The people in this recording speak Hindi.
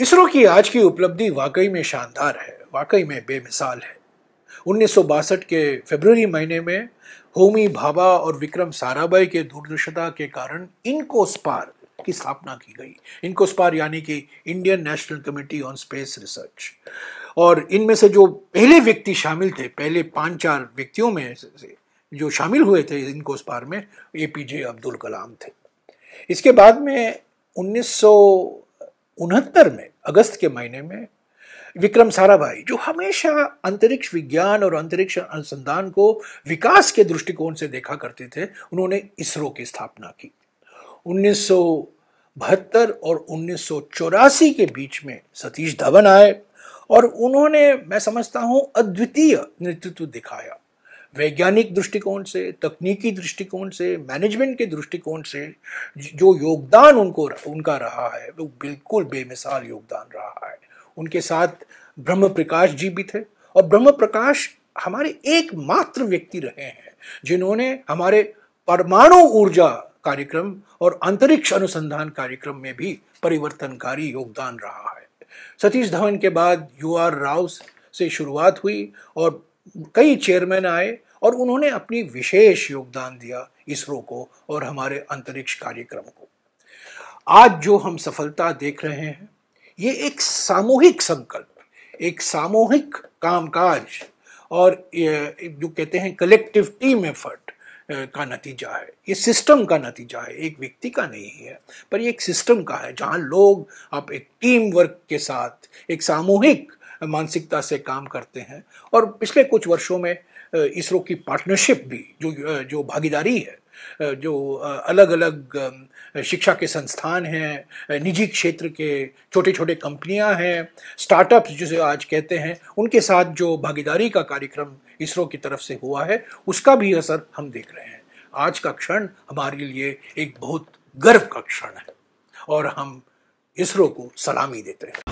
इसरो की आज की उपलब्धि वाकई में शानदार है वाकई में बेमिसाल है उन्नीस के फरवरी महीने में होमी भाभा और विक्रम साराभाई के दूरदर्शिता के कारण इनको स्पार की स्थापना की गई इनको स्पार यानी कि Indian national committee on space research और इनमें से जो पहले व्यक्ति शामिल थे पहले पांच चार व्यक्तियों में जो शामिल हुए थे इनको स्पार में ए पी जे अब्दुल कलाम थे इसके बाद में उन्नीस उनहत्तर में अगस्त के महीने में विक्रम साराभाई जो हमेशा अंतरिक्ष विज्ञान और अंतरिक्ष अनुसंधान को विकास के दृष्टिकोण से देखा करते थे उन्होंने इसरो की स्थापना की उन्नीस और उन्नीस के बीच में सतीश धवन आए और उन्होंने मैं समझता हूं अद्वितीय नेतृत्व दिखाया वैज्ञानिक दृष्टिकोण से तकनीकी दृष्टिकोण से मैनेजमेंट के दृष्टिकोण से जो योगदान उनको उनका रहा है वो बिल्कुल बेमिसाल योगदान रहा है उनके साथ ब्रह्म प्रकाश जी भी थे और ब्रह्म प्रकाश हमारे एकमात्र व्यक्ति रहे हैं जिन्होंने हमारे परमाणु ऊर्जा कार्यक्रम और अंतरिक्ष अनुसंधान कार्यक्रम में भी परिवर्तनकारी योगदान रहा है सतीश धवन के बाद यू आर राव से शुरुआत हुई और कई चेयरमैन आए और उन्होंने अपनी विशेष योगदान दिया इसरो को और हमारे अंतरिक्ष कार्यक्रम को आज जो हम सफलता देख रहे हैं ये एक सामूहिक संकल्प एक सामूहिक कामकाज और जो कहते हैं कलेक्टिव टीम एफर्ट का नतीजा है ये सिस्टम का नतीजा है एक व्यक्ति का नहीं है पर ये एक सिस्टम का है जहाँ लोग आप एक टीम वर्क के साथ एक सामूहिक मानसिकता से काम करते हैं और पिछले कुछ वर्षों में इसरो की पार्टनरशिप भी जो जो भागीदारी है जो अलग अलग शिक्षा के संस्थान हैं निजी क्षेत्र के छोटे छोटे कंपनियां हैं स्टार्टअप्स जिसे आज कहते हैं उनके साथ जो भागीदारी का कार्यक्रम इसरो की तरफ से हुआ है उसका भी असर हम देख रहे हैं आज का क्षण हमारे लिए एक बहुत गर्व का क्षण है और हम इसरो को सलामी देते हैं